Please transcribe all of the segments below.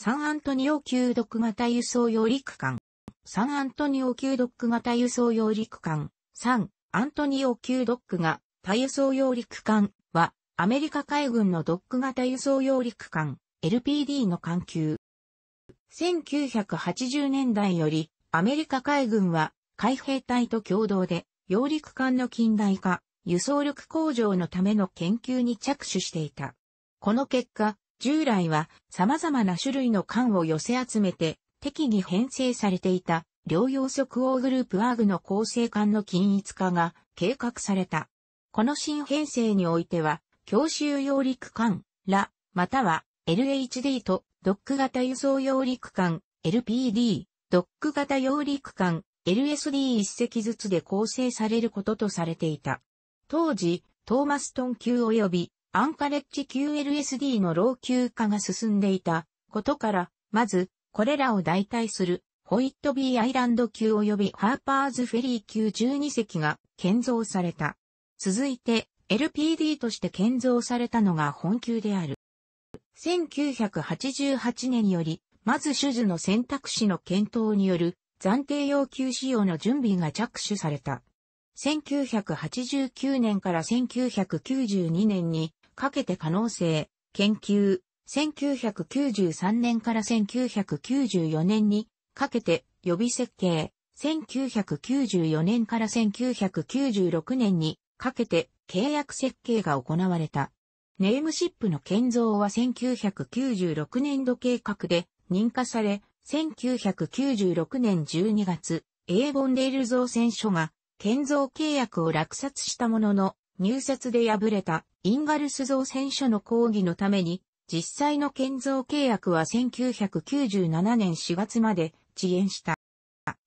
サンアントニオ級ク型輸送揚陸艦。サンアントニオ級ク型輸送揚陸艦。サンアントニオ級ドックが輸送揚陸艦はアメリカ海軍のドック型輸送揚陸艦、LPD の艦級。1980年代よりアメリカ海軍は海兵隊と共同で揚陸艦の近代化、輸送力向上のための研究に着手していた。この結果、従来は様々な種類の缶を寄せ集めて適宜編成されていた療養即応グループワーグの構成管の均一化が計画された。この新編成においては、教習揚陸艦、ラ、または LHD とドック型輸送揚陸艦、LPD、ドック型揚陸艦、LSD 一隻ずつで構成されることとされていた。当時、トーマストン級及びアンカレッジ QLSD の老朽化が進んでいたことから、まず、これらを代替するホイットビーアイランド級及びハーパーズフェリー級12隻が建造された。続いて LPD として建造されたのが本級である。1988年より、まず手術の選択肢の検討による暫定要求仕様の準備が着手された。1989年から1992年にかけて可能性、研究、1993年から1994年にかけて予備設計、1994年から1996年にかけて契約設計が行われた。ネームシップの建造は1996年度計画で認可され、1996年12月、英ボンレール造船所が建造契約を落札したものの、入札で敗れたインガルス造船所の抗議のために、実際の建造契約は1997年4月まで遅延した。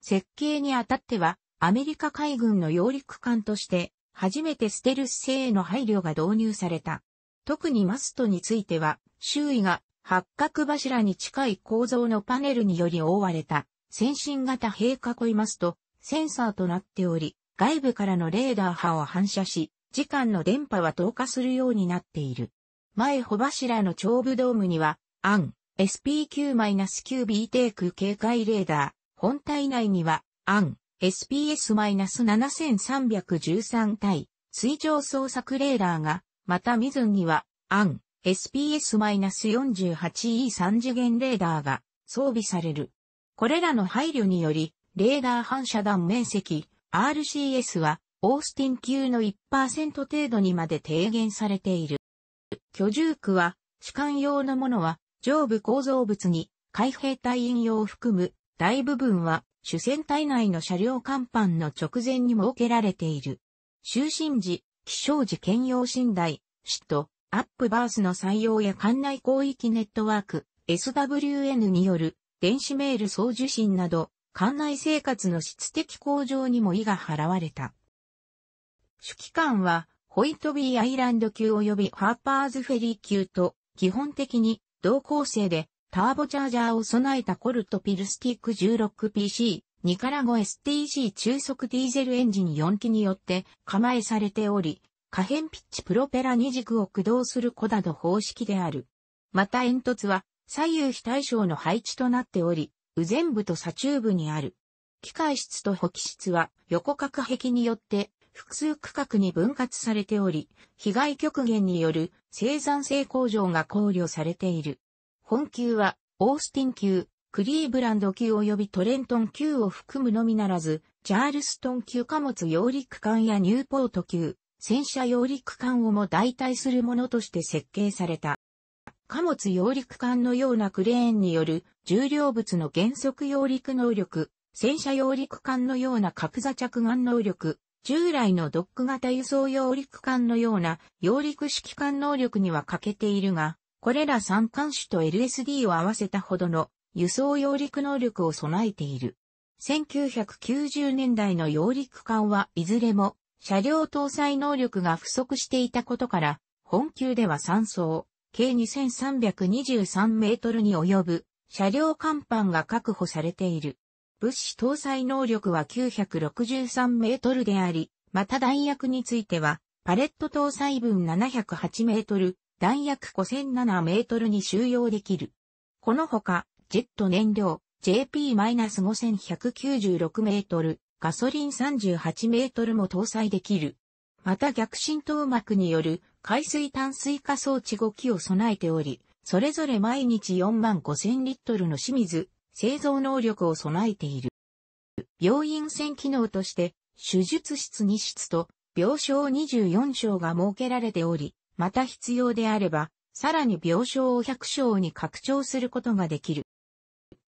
設計にあたっては、アメリカ海軍の揚陸艦として、初めてステルス製への配慮が導入された。特にマストについては、周囲が八角柱に近い構造のパネルにより覆われた、先進型平囲いマスト、センサーとなっており、外部からのレーダー波を反射し、時間の電波は透過するようになっている。前穂柱の長部ドームには、アン、SPQ-9B テイク警戒レーダー、本体内には、アン、SPS-7313 対、水上捜索レーダーが、またミズンには、アン、SPS-48E3 次元レーダーが装備される。これらの配慮により、レーダー反射弾面積、RCS は、オースティン級の1%程度にまで低減されている。居住区は、主観用のものは、上部構造物に、海兵隊員用を含む大部分は主戦隊内の車両甲板の直前に設けられている。就寝時、気象時兼用寝台、首都、アップバースの採用や管内広域ネットワーク、SWN による電子メール送受信など、管内生活の質的向上にも意が払われた。主機関は、ホイトビーアイランド級及びハーパーズフェリー級と、基本的に同構成で、ターボチャージャーを備えたコルトピルスティック 16PC、ニカラゴ STC 中速ディーゼルエンジン4機によって構えされており、可変ピッチプロペラ2軸を駆動するコダド方式である。また煙突は左右非対称の配置となっており、右前部と左中部にある。機械室と補機室は横隔壁によって複数区画に分割されており、被害極限による生産性向上が考慮されている。本級は、オースティン級、クリーブランド級及びトレントン級を含むのみならず、チャールストン級貨物揚陸艦やニューポート級、戦車揚陸艦をも代替するものとして設計された。貨物揚陸艦のようなクレーンによる重量物の減速揚陸能力、戦車揚陸艦のような格座着岸能力、従来のドック型輸送揚陸艦のような揚陸指揮艦能力には欠けているが、これら3艦種と LSD を合わせたほどの輸送揚陸能力を備えている。1990年代の揚陸艦はいずれも車両搭載能力が不足していたことから、本級では3層、計2323メートルに及ぶ車両甲板が確保されている。物資搭載能力は963メートルであり、また弾薬については、パレット搭載分708メートル、弾薬5007メートルに収容できる。このほか、ジェット燃料、JP-5196 メートル、ガソリン38メートルも搭載できる。また逆浸透膜による海水淡水化装置5機を備えており、それぞれ毎日4万5000リットルの清水、製造能力を備えている。病院船機能として、手術室2室と病床24床が設けられており、また必要であれば、さらに病床を100床に拡張することができる。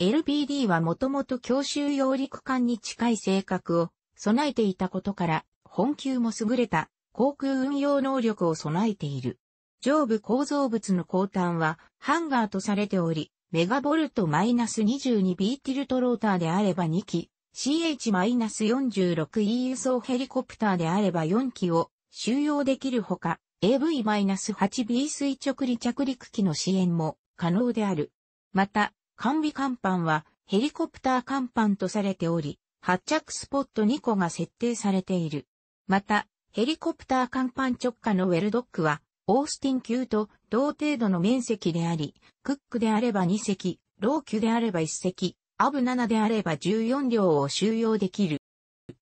LPD はもともと教習揚陸艦に近い性格を備えていたことから、本級も優れた航空運用能力を備えている。上部構造物の後端はハンガーとされており、メガボルト -22B ティルトローターであれば2機、CH-46E 輸送ヘリコプターであれば4機を収容できるほか、AV-8B 垂直離着陸機の支援も可能である。また、完備甲板はヘリコプター甲板とされており、発着スポット2個が設定されている。また、ヘリコプター甲板直下のウェルドックはオースティン級と同程度の面積であり、クックであれば2隻、ロー級であれば1隻、アブ7であれば14両を収容できる。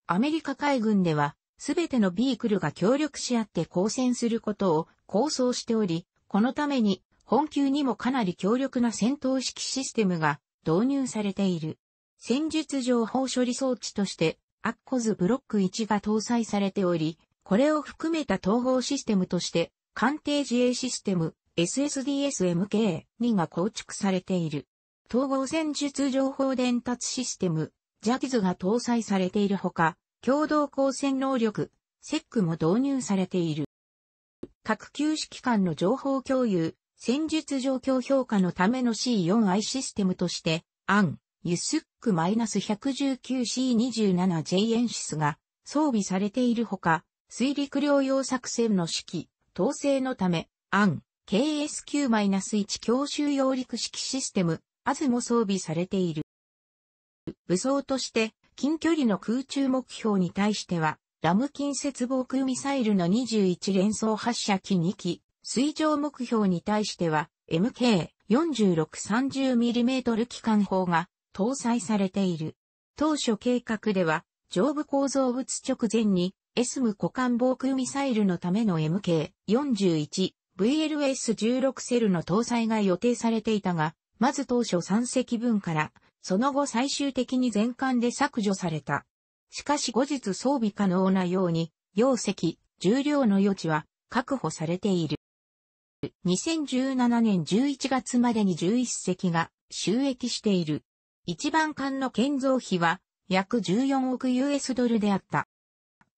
アメリカ海軍では、すべてのビークルが協力し合って交戦することを構想しており、このために、本級にもかなり強力な戦闘式システムが導入されている。戦術情報処理装置として、アッコズブロック1が搭載されており、これを含めた統合システムとして、艦艇自衛システム SSDSMK2 が構築されている。統合戦術情報伝達システム j a t が搭載されているほか、共同抗戦能力 SEC も導入されている。各級指揮官の情報共有、戦術状況評価のための C4I システムとして、アン、ユスック -119C27J エンシスが装備されているほか、水陸両用作戦の指揮、統制のため、アン、KSQ-1 強襲揚陸式システム、アズも装備されている。武装として、近距離の空中目標に対しては、ラム近接防空ミサイルの21連装発射機2機、水上目標に対しては、MK4630mm 機関砲が搭載されている。当初計画では、上部構造物直前に S m 股間防空ミサイルのための MK41、VLS-16 セルの搭載が予定されていたが、まず当初3隻分から、その後最終的に全艦で削除された。しかし後日装備可能なように、容積、重量の余地は確保されている。2017年11月までに11隻が収益している。一番艦の建造費は約14億 US ドルであった。